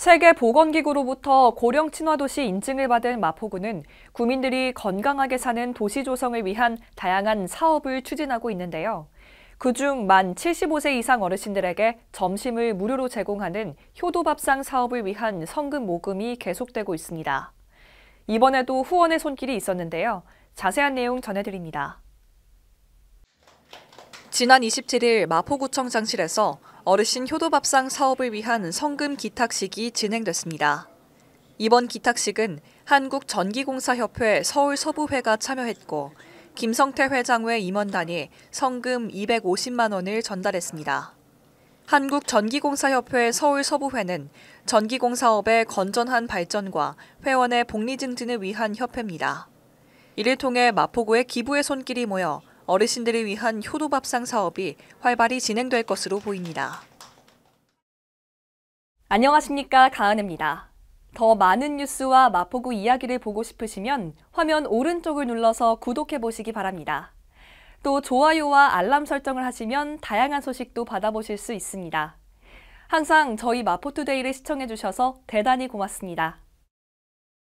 세계보건기구로부터 고령 친화도시 인증을 받은 마포구는 구민들이 건강하게 사는 도시 조성을 위한 다양한 사업을 추진하고 있는데요. 그 중 만 75세 이상 어르신들에게 점심을 무료로 제공하는 효도밥상 사업을 위한 성금 모금이 계속되고 있습니다. 이번에도 후원의 손길이 있었는데요. 자세한 내용 전해드립니다. 지난 27일 마포구청장실에서 어르신 효도밥상 사업을 위한 성금 기탁식이 진행됐습니다. 이번 기탁식은 한국전기공사협회 서울서부회가 참여했고 김성태 회장회 임원단이 성금 250만 원을 전달했습니다. 한국전기공사협회 서울서부회는 전기공사업의 건전한 발전과 회원의 복리 증진을 위한 협회입니다. 이를 통해 마포구의 기부의 손길이 모여 어르신들을 위한 효도밥상 사업이 활발히 진행될 것으로 보입니다. 안녕하십니까 가은입니다더 많은 뉴스와 마포구 이야기를 보고 싶으시면 화면 오른쪽을 눌러서 구독해보시기 바랍니다. 또 좋아요와 알람 설정을 하시면 다양한 소식도 받아보실 수 있습니다. 항상 저희 마포투데이를 시청해주셔서 대단히 고맙습니다.